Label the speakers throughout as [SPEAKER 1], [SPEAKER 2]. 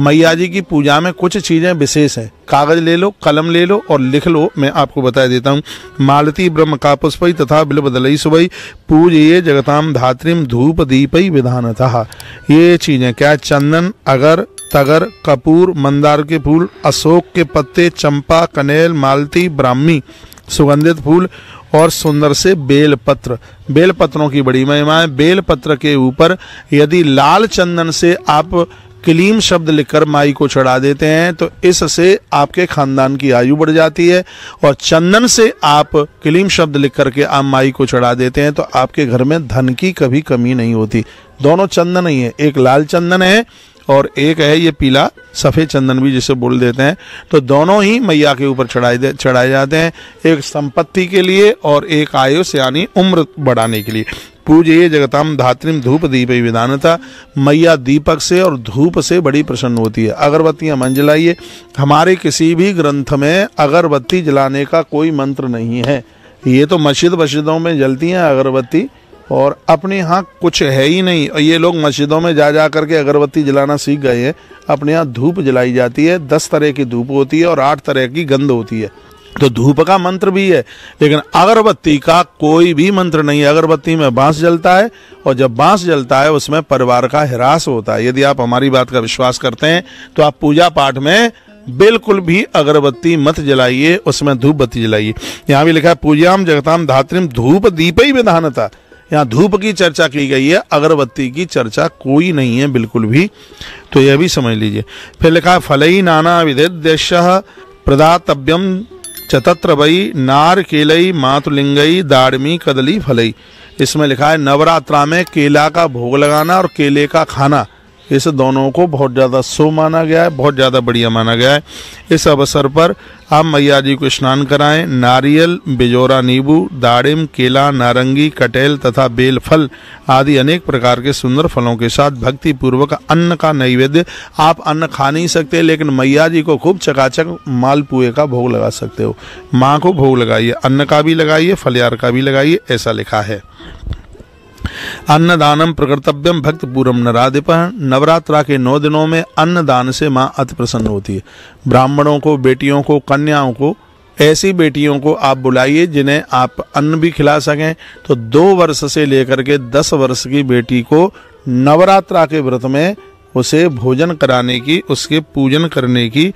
[SPEAKER 1] मैया जी की पूजा में कुछ चीज़ें विशेष हैं कागज ले लो कलम ले लो और लिख लो मैं आपको बता देता हूँ मालती ब्रह्म का पुष्पई तथा बिल बदलई सुबई ये जगताम धात्रिम धूप दीपई था ये चीज़ें क्या चंदन अगर तगर कपूर मंदार के फूल अशोक के पत्ते चंपा कनेल मालती ब्राह्मी सुगंधित फूल और सुंदर से बेलपत्र बेलपत्रों की बड़ी महिमा है बेलपत्र के ऊपर यदि लाल चंदन से आप कलीम शब्द लिखकर माई को चढ़ा देते हैं तो इससे आपके खानदान की आयु बढ़ जाती है और चंदन से आप कलीम शब्द लिख करके आप माई को चढ़ा देते हैं तो आपके घर में धन की कभी कमी नहीं होती दोनों चंदन ही है एक लाल चंदन है और एक है ये पीला सफ़ेद चंदन भी जिसे बोल देते हैं तो दोनों ही मैया के ऊपर चढ़ाए चढ़ाए जाते हैं एक संपत्ति के लिए और एक आयु से यानी उम्र बढ़ाने के लिए पूजे जगताम धात्रिम धूप दीप विधानता मैया दीपक से और धूप से बड़ी प्रसन्न होती है अगरबत्तियाँ मन जलाइए हमारे किसी भी ग्रंथ में अगरबत्ती जलाने का कोई मंत्र नहीं है ये तो मस्जिद मस्जिदों में जलती हैं अगरबत्ती और अपने यहाँ कुछ है ही नहीं और ये लोग मस्जिदों में जा जा करके अगरबत्ती जलाना सीख गए हैं अपने यहाँ धूप जलाई जाती है दस तरह की धूप होती है और आठ तरह की गंध होती है तो धूप का मंत्र भी है लेकिन अगरबत्ती का कोई भी मंत्र नहीं है अगरबत्ती में बांस जलता है और जब बांस जलता है उसमें परिवार का ह्रास होता है यदि आप हमारी बात का विश्वास करते हैं तो आप पूजा पाठ में बिल्कुल भी अगरबत्ती मत जलाइए उसमें धूप बत्ती जलाइए यहाँ भी लिखा है पूजाम जगताम धात्रिम धूप दीप ही विधानता यहाँ धूप की चर्चा की गई है अगरबत्ती की चर्चा कोई नहीं है बिल्कुल भी तो यह भी समझ लीजिए फिर लिखा है फलई नाना विधि प्रदातव्यम चतत्र बई नार केलई मातुलिंगई दाड़मी कदली फलई इसमें लिखा है नवरात्रा में केला का भोग लगाना और केले का खाना इस दोनों को बहुत ज़्यादा सो माना गया है बहुत ज़्यादा बढ़िया माना गया है इस अवसर पर आप मैया जी को स्नान कराएं नारियल बिजोरा नींबू दाड़िम केला नारंगी कटेल तथा बेल फल आदि अनेक प्रकार के सुंदर फलों के साथ भक्ति पूर्वक अन्न का नैवेद्य आप अन्न खा नहीं सकते लेकिन मैया जी को खूब चकाचक मालपुए का भोग लगा सकते हो माँ को भोग लगाइए अन्न का भी लगाइए फलियार का भी लगाइए ऐसा लिखा है अन्नदानम प्रकर्तव्यम पूर्व नराधिप नवरात्रा के नौ दिनों में अन्नदान से माँ अति प्रसन्न होती है ब्राह्मणों को बेटियों को कन्याओं को ऐसी बेटियों को आप बुलाइए जिन्हें आप अन्न भी खिला सकें तो दो वर्ष से लेकर के दस वर्ष की बेटी को नवरात्रा के व्रत में उसे भोजन कराने की उसके पूजन करने की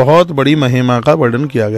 [SPEAKER 1] बहुत बड़ी महिमा का वर्णन किया गया